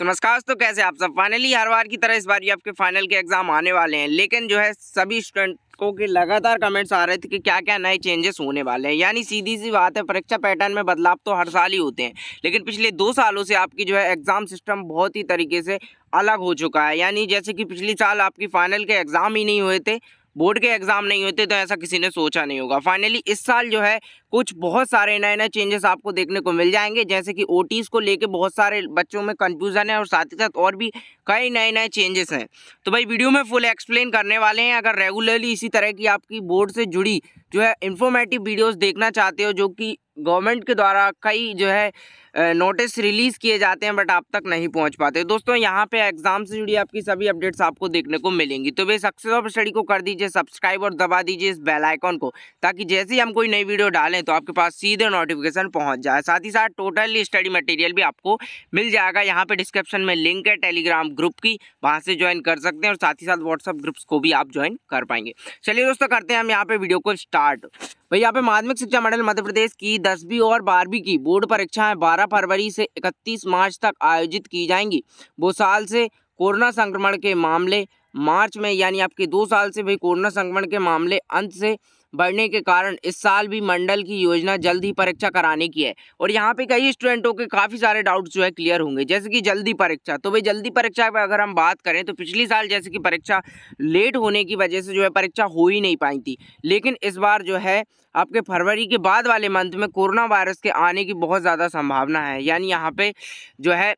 तो नमस्कार तो कैसे आप सब फाइनली हर बार की तरह इस बार भी आपके फाइनल के एग्ज़ाम आने वाले हैं लेकिन जो है सभी स्टूडेंटों के लगातार कमेंट्स आ रहे थे कि क्या क्या नए चेंजेस होने वाले हैं यानी सीधी सी बात है परीक्षा पैटर्न में बदलाव तो हर साल ही होते हैं लेकिन पिछले दो सालों से आपकी जो है एग्ज़ाम सिस्टम बहुत ही तरीके से अलग हो चुका है यानी जैसे कि पिछले साल आपकी फाइनल के एग्ज़ाम ही नहीं हुए थे बोर्ड के एग्ज़ाम नहीं होते तो ऐसा किसी ने सोचा नहीं होगा फाइनली इस साल जो है कुछ बहुत सारे नए नए चेंजेस आपको देखने को मिल जाएंगे जैसे कि ओ को लेके बहुत सारे बच्चों में कन्फ्यूज़न है और साथ ही साथ और भी कई नए नए चेंजेस हैं तो भाई वीडियो में फुल एक्सप्लेन करने वाले हैं अगर रेगुलरली इसी तरह की आपकी बोर्ड से जुड़ी जो है इन्फॉर्मेटिव वीडियोज़ देखना चाहते हो जो कि गवर्नमेंट के द्वारा कई जो है नोटिस रिलीज़ किए जाते हैं बट आप तक नहीं पहुंच पाते दोस्तों यहाँ पे एग्ज़ाम से जुड़ी आपकी सभी अपडेट्स आपको देखने को मिलेंगी तो वे सक्सेस ऑफ स्टडी को कर दीजिए सब्सक्राइब और दबा दीजिए इस बेल आइकॉन को ताकि जैसे ही हम कोई नई वीडियो डालें तो आपके पास सीधे नोटिफिकेशन पहुँच जाए साथ ही साथ टोटली स्टडी मटेरियल भी आपको मिल जाएगा यहाँ पर डिस्क्रिप्शन में लिंक है टेलीग्राम ग्रुप की वहाँ से ज्वाइन कर सकते हैं और साथ ही साथ व्हाट्सअप ग्रुप्स को भी आप ज्वाइन कर पाएंगे चलिए दोस्तों करते हैं हम यहाँ पर वीडियो को स्टार्ट भाई यहाँ पे माध्यमिक शिक्षा मंडल मध्य प्रदेश की दसवीं और बारहवीं की बोर्ड परीक्षाएं बारह फरवरी से इकतीस मार्च तक आयोजित की जाएंगी वो साल से कोरोना संक्रमण के मामले मार्च में यानी आपके दो साल से भाई कोरोना संक्रमण के मामले अंत से बढ़ने के कारण इस साल भी मंडल की योजना जल्द ही परीक्षा कराने की है और यहाँ पे कई स्टूडेंटों के काफ़ी सारे डाउट्स जो है क्लियर होंगे जैसे कि जल्दी परीक्षा तो भाई जल्दी परीक्षा पर अगर हम बात करें तो पिछली साल जैसे कि परीक्षा लेट होने की वजह से जो है परीक्षा हो ही नहीं पाई थी लेकिन इस बार जो है आपके फरवरी के बाद वाले मंथ में कोरोना वायरस के आने की बहुत ज़्यादा संभावना है यानी यहाँ पर जो है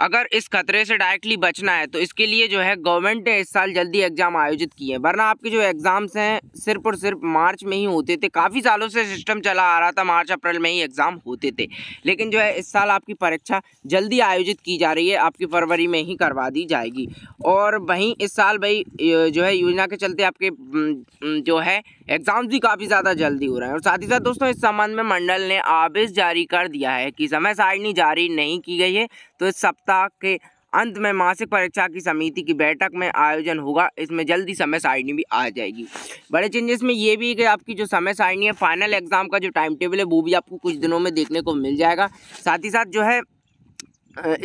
अगर इस खतरे से डायरेक्टली बचना है तो इसके लिए जो है गवर्नमेंट ने इस साल जल्दी एग्ज़ाम आयोजित किए हैं वरना आपके जो एग्ज़ाम्स हैं सिर्फ और सिर्फ मार्च में ही होते थे काफ़ी सालों से सिस्टम चला आ रहा था मार्च अप्रैल में ही एग्ज़ाम होते थे लेकिन जो है इस साल आपकी परीक्षा जल्दी आयोजित की जा रही है आपकी फरवरी में ही करवा दी जाएगी और वहीं इस साल भाई जो है योजना के चलते आपके जो है एग्ज़ाम्स भी काफ़ी ज़्यादा जल्दी हो रहे हैं और साथ ही साथ दोस्तों इस संबंध में मंडल ने आदेश जारी कर दिया है कि समय सारणी जारी नहीं की गई है तो इस सप्ताह सप्ताह के अंत में मासिक परीक्षा की समिति की बैठक में आयोजन होगा इसमें जल्दी समय सारणी भी आ जाएगी बड़े चेंजेस में ये भी है कि आपकी जो समय सारणी है फाइनल एग्जाम का जो टाइम टेबल है वो भी आपको कुछ दिनों में देखने को मिल जाएगा साथ ही साथ जो है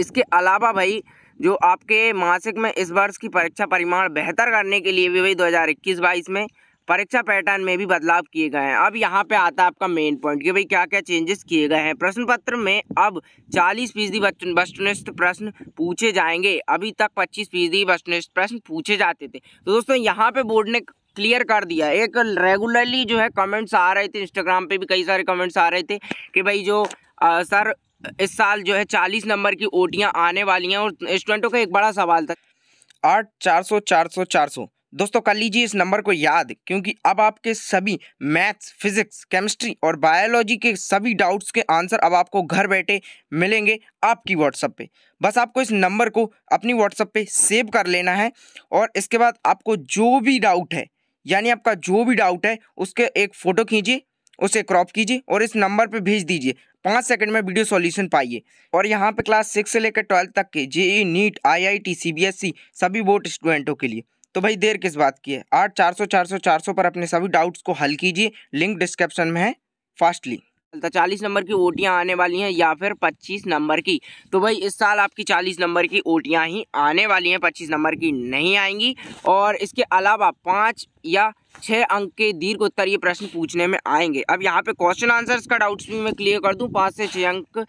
इसके अलावा भाई जो आपके मासिक में इस वर्ष की परीक्षा परिमाण बेहतर करने के लिए भी भाई 2021-22 में परीक्षा पैटर्न में भी बदलाव किए गए हैं अब यहाँ पे आता है आपका मेन पॉइंट कि भाई क्या क्या चेंजेस किए गए हैं प्रश्न पत्र में अब 40 फीसदी वस्तुनिष्ठ प्रश्न पूछे जाएंगे अभी तक 25 फीसदी वस्तुनिष्ठ प्रश्न पूछे जाते थे तो दोस्तों यहाँ पे बोर्ड ने क्लियर कर दिया एक रेगुलरली जो है कमेंट्स आ रहे थे इंस्टाग्राम पर भी कई सारे कमेंट्स आ रहे थे कि भाई जो आ, सर इस साल जो है चालीस नंबर की ओटियाँ आने वाली हैं और स्टूडेंटों का एक बड़ा सवाल था आठ चार सौ चार सौ चार सौ दोस्तों कर लीजिए इस नंबर को याद क्योंकि अब आपके सभी मैथ्स फिजिक्स केमिस्ट्री और बायोलॉजी के सभी डाउट्स के आंसर अब आपको घर बैठे मिलेंगे आपकी व्हाट्सअप पे बस आपको इस नंबर को अपनी व्हाट्सअप पे सेव कर लेना है और इसके बाद आपको जो भी डाउट है यानी आपका जो भी डाउट है उसके एक फ़ोटो खींचिए उसे क्रॉप कीजिए और इस नंबर पर भेज दीजिए पाँच सेकंड में वीडियो सॉल्यूशन पाइए और यहाँ पे क्लास सिक्स से लेकर ट्वेल्थ तक के जेई नीट आईआईटी सीबीएसई सभी बोर्ड स्टूडेंटों के लिए तो भाई देर किस बात की है आठ चार सौ चार सौ चार सौ पर अपने सभी डाउट्स को हल कीजिए लिंक डिस्क्रिप्शन में है फास्टली तो चालीस नंबर की ओटियाँ आने वाली हैं या फिर पच्चीस नंबर की तो भाई इस साल आपकी चालीस नंबर की ओटियाँ ही आने वाली हैं पच्चीस नंबर की नहीं आएंगी और इसके अलावा पाँच या छः अंक के दीर्घ उत्तरीय प्रश्न पूछने में आएंगे अब यहाँ पे क्वेश्चन आंसर्स का डाउट्स भी मैं क्लियर कर दूँ पाँच से छः अंक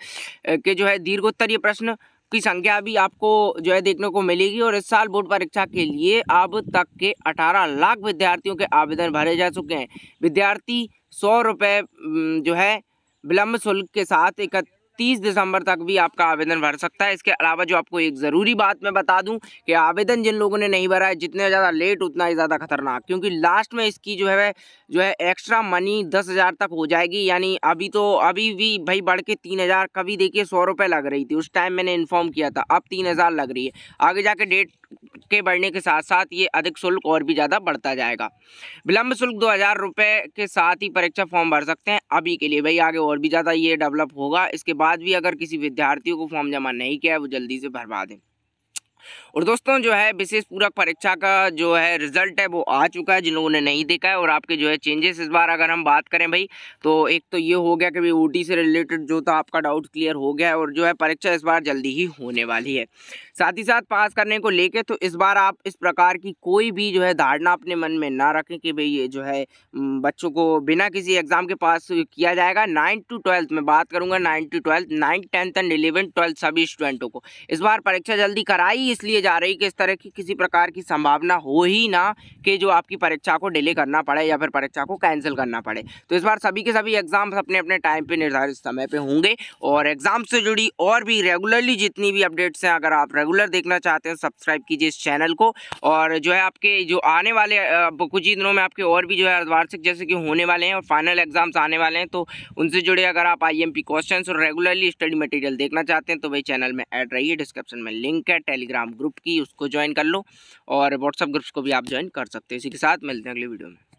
के जो है दीर्घ उत्तरीय प्रश्न की संख्या भी आपको जो है देखने को मिलेगी और इस साल बोर्ड परीक्षा के लिए अब तक के 18 लाख विद्यार्थियों के आवेदन भरे जा चुके हैं विद्यार्थी सौ रुपये जो है विलम्ब शुल्क के साथ एकत्र तीस दिसंबर तक भी आपका आवेदन भर सकता है इसके अलावा जो आपको एक ज़रूरी बात मैं बता दूँ कि आवेदन जिन लोगों ने नहीं भरा है जितने ज़्यादा लेट उतना ही ज़्यादा खतरनाक क्योंकि लास्ट में इसकी जो है जो है एक्स्ट्रा मनी दस हज़ार तक हो जाएगी यानी अभी तो अभी भी भाई बढ़ के तीन हज़ार कभी देखिए सौ रुपये लग रही थी उस टाइम मैंने इन्फॉर्म किया था अब तीन हज़ार लग रही है आगे जाके डेट के बढ़ने के साथ साथ ये अधिक शुल्क और भी ज़्यादा बढ़ता जाएगा विलंब शुल्क दो हज़ार रुपये के साथ ही परीक्षा फॉर्म भर सकते हैं अभी के लिए भाई आगे और भी ज़्यादा ये डेवलप होगा इसके बाद भी अगर किसी विद्यार्थियों को फॉर्म जमा नहीं किया है वो जल्दी से भरवा दें और दोस्तों जो है विशेष पूरक परीक्षा का जो है रिजल्ट है वो आ चुका है जिन लोगों ने नहीं देखा है और आपके जो है चेंजेस इस बार अगर हम बात करें भाई तो एक तो ये हो गया कि भाई ओटी से रिलेटेड जो था आपका डाउट क्लियर हो गया है और जो है परीक्षा इस बार जल्दी ही होने वाली है साथ ही साथ पास करने को लेके तो इस बार आप इस प्रकार की कोई भी जो है धारणा अपने मन में ना रखें कि भाई ये जो है बच्चों को बिना किसी एग्ज़ाम के पास किया जाएगा नाइन्थ टू ट्वेल्थ में बात करूँगा ninth to twelfth ninth tenth and eleven twelfth सभी स्टूडेंटों को इस बार परीक्षा जल्दी कराई इसलिए जा रही कि इस तरह की किसी प्रकार की संभावना हो ही ना कि जो आपकी परीक्षा को डिले करना पड़े या फिर परीक्षा को कैंसिल करना पड़े तो इस बार सभी के सभी एग्जाम अपने अपने टाइम पर निर्धारित समय पर होंगे और एग्जाम से जुड़ी और भी रेगुलरली जितनी भी अपडेट्स हैं अगर आप रेगुलर देखना चाहते हैं सब्सक्राइब कीजिए इस चैनल को और जो है आपके जो आने वाले कुछ ही दिनों में आपके और भी जो है अर्धवार्षिक जैसे कि होने वाले हैं और फाइनल एग्जाम्स आने वाले हैं तो उनसे जुड़े अगर आप आई एम पी क्वेश्चन और रेगुलरली स्टडी मटेरियल देखना चाहते हैं तो वही चैनल में ऐड रहिए डिस्क्रिप्शन में लिंक है टेलीग्राम टेलीग्राम ग्रुप की उसको ज्वाइन कर लो और व्हाट्सअप ग्रुप्स को भी आप ज्वाइन कर सकते हो इसी के साथ मिलते हैं अगले वीडियो में